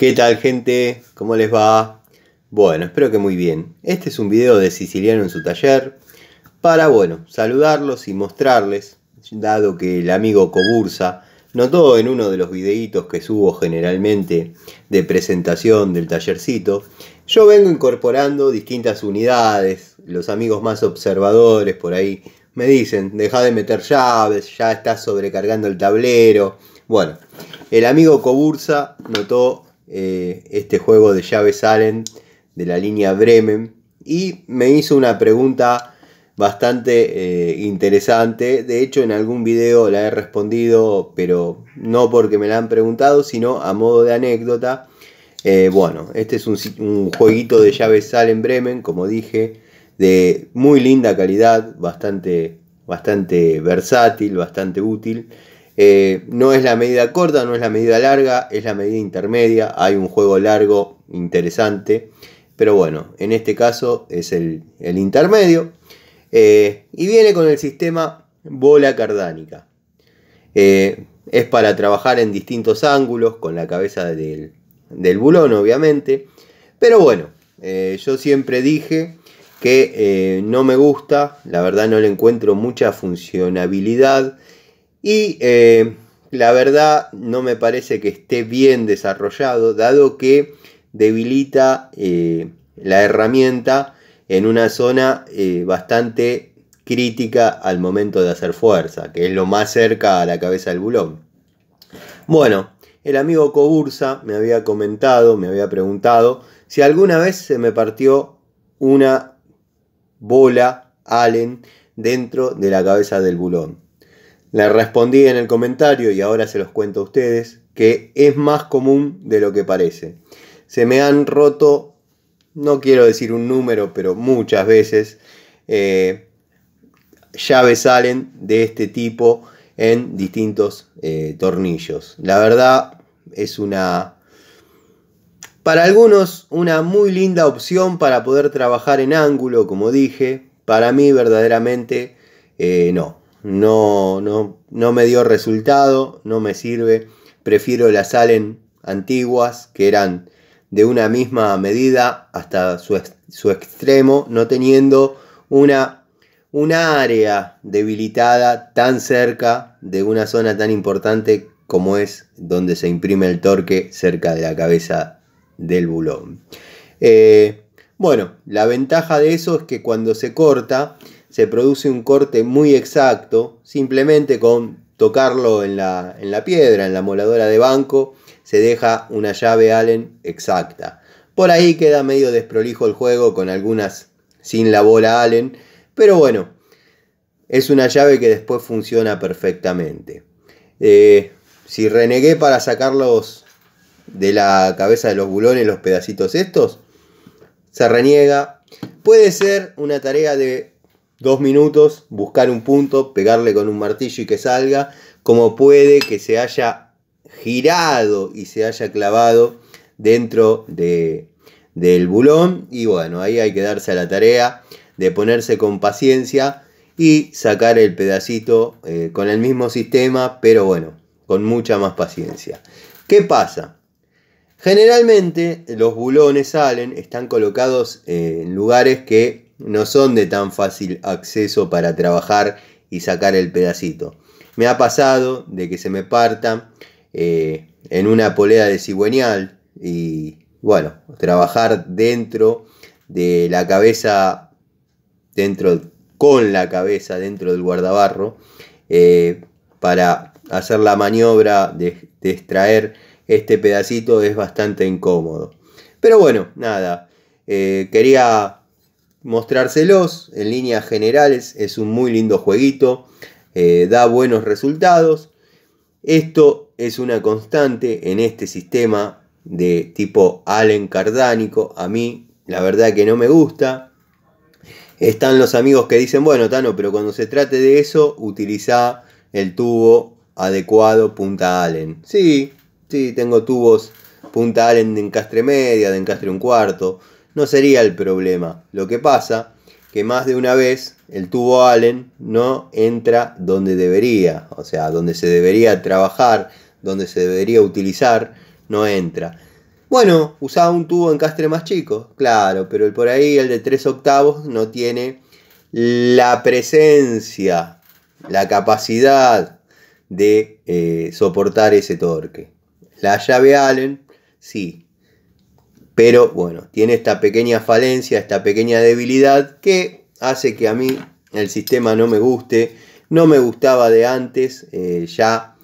¿Qué tal gente? ¿Cómo les va? Bueno, espero que muy bien. Este es un video de Siciliano en su taller para, bueno, saludarlos y mostrarles, dado que el amigo Cobursa notó en uno de los videitos que subo generalmente de presentación del tallercito, yo vengo incorporando distintas unidades, los amigos más observadores por ahí me dicen, deja de meter llaves, ya estás sobrecargando el tablero. Bueno, el amigo Cobursa notó eh, este juego de llaves Allen de la línea Bremen y me hizo una pregunta bastante eh, interesante. De hecho, en algún video la he respondido, pero no porque me la han preguntado, sino a modo de anécdota. Eh, bueno, este es un, un jueguito de llaves Allen Bremen, como dije, de muy linda calidad, bastante, bastante versátil, bastante útil. Eh, no es la medida corta, no es la medida larga, es la medida intermedia. Hay un juego largo, interesante. Pero bueno, en este caso es el, intermedio. Eh, y viene con el sistema bola cardánica. Eh, es para trabajar en distintos ángulos, con la cabeza del, del bulón, obviamente. Pero bueno, yo siempre dije que no me gusta, la verdad no le encuentro mucha funcionabilidad. Y eh, la verdad no me parece que esté bien desarrollado, dado que debilita eh, la herramienta en una zona eh, bastante crítica al momento de hacer fuerza, que es lo más cerca a la cabeza del bulón. Bueno, el amigo Cobursa me había comentado, me había preguntado si alguna vez se me partió una bola Allen dentro de la cabeza del bulón. Le respondí en el comentario y ahora se los cuento a ustedes que es más común de lo que parece. Se me han roto, no quiero decir un número, pero muchas veces eh, llaves salen de este tipo en distintos eh, tornillos. La verdad es una, para algunos, una muy linda opción para poder trabajar en ángulo, como dije. Para mí verdaderamente eh, no no, no, no me dio resultado, no me sirve. Prefiero las salen antiguas que eran de una misma medida hasta su, su extremo, no teniendo una, una, área debilitada tan cerca de una zona tan importante como es donde se imprime el torque cerca de la cabeza del bulón. Eh, bueno, la ventaja de eso es que cuando se corta, se produce un corte muy exacto, simplemente con tocarlo en la, piedra, en la moladora de banco, se deja una llave Allen exacta. Por ahí queda medio desprolijo el juego con algunas sin la bola Allen, pero bueno, es una llave que después funciona perfectamente. Eh, si renegué para sacarlos de la cabeza de los bulones los pedacitos estos, se reniega. Puede ser una tarea de dos minutos, buscar un punto, pegarle con un martillo y que salga, como puede que se haya girado y se haya clavado dentro de, del bulón. Y bueno, ahí hay que darse a la tarea de ponerse con paciencia y sacar el pedacito eh, con el mismo sistema, pero bueno, con mucha más paciencia. ¿Qué pasa? Generalmente los bulones salen, están colocados eh, en lugares que no son de tan fácil acceso para trabajar y sacar el pedacito. Me ha pasado de que se me parta eh, en una polea de cigüeñal y bueno, trabajar dentro de la cabeza, dentro con la cabeza dentro del guardabarro eh, para hacer la maniobra de, extraer este pedacito es bastante incómodo. Pero bueno, nada, eh, quería mostrárselos. En líneas generales es un muy lindo jueguito, eh, da buenos resultados. Esto es una constante en este sistema de tipo Allen Cardánico. A mí la verdad que no me gusta. Están los amigos que dicen, bueno, Tano, pero cuando se trate de eso, utiliza el tubo adecuado punta Allen. Sí, sí, tengo tubos punta Allen de encastre media, de encastre un cuarto, no sería el problema. Lo que pasa que más de una vez el tubo Allen no entra donde debería, o sea, donde se debería trabajar, donde se debería utilizar, no entra. Bueno, usaba un tubo en castre más chico, claro, pero el por ahí, el de 3 octavos, no tiene la presencia, la capacidad de eh, soportar ese torque. La llave Allen, sí, pero bueno, tiene esta pequeña falencia, esta pequeña debilidad que hace que a mí el sistema no me guste. No me gustaba de antes, eh, ya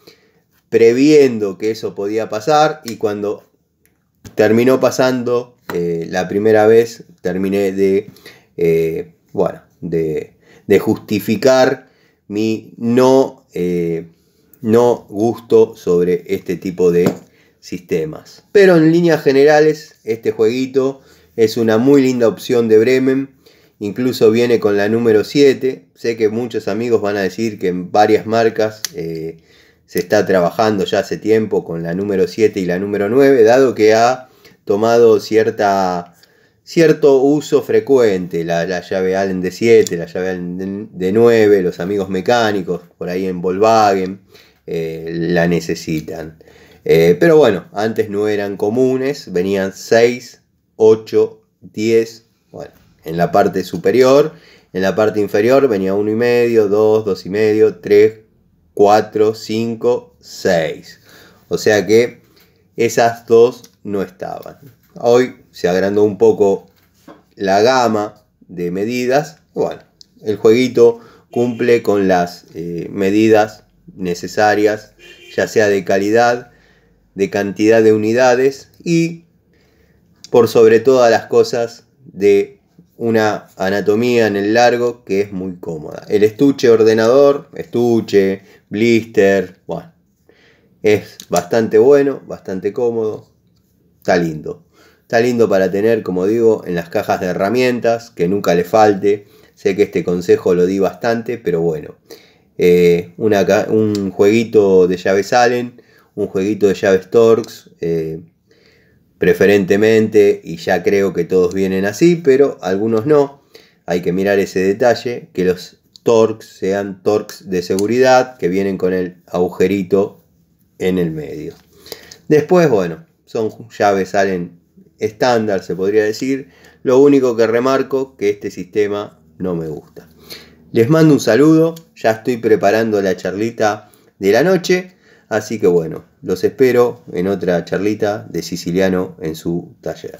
previendo que eso podía pasar y cuando terminó pasando eh, la primera vez terminé de, eh, bueno, de, justificar mi no, no gusto sobre este tipo de sistemas. Pero en líneas generales, este jueguito es una muy linda opción de Bremen. Incluso viene con la número 7. Sé que muchos amigos van a decir que en varias marcas eh, se está trabajando ya hace tiempo con la número 7 y la número 9, dado que ha tomado cierta, cierto uso frecuente, la, llave Allen de 7, la llave Allen de 9, los amigos mecánicos por ahí en Volkswagen eh, la necesitan. Eh, pero bueno, antes no eran comunes, venían 6, 8, 10, bueno, en la parte superior, en la parte inferior venía 1,5, 2, 2,5, 3, 4, 5, 6. O sea que esas dos no estaban. Hoy se agrandó un poco la gama de medidas. Bueno, el jueguito cumple con las eh, medidas necesarias, ya sea de calidad, de cantidad de unidades y, por sobre todas las cosas, de una anatomía en el largo que es muy cómoda. El estuche ordenador, estuche, blister, bueno, es bastante bueno, bastante cómodo, está lindo. Está lindo para tener, como digo, en las cajas de herramientas, que nunca le falte. Sé que este consejo lo di bastante, pero bueno. Eh, un jueguito de llaves Allen un jueguito de llaves torx eh, preferentemente, y ya creo que todos vienen así, pero algunos no. Hay que mirar ese detalle, que los Torx sean Torx de seguridad, que vienen con el agujerito en el medio. Después, bueno, son llaves, salen estándar, se podría decir. Lo único que remarco que este sistema no me gusta. Les mando un saludo, ya estoy preparando la charlita de la noche Así que bueno, los espero en otra charlita de siciliano en su taller.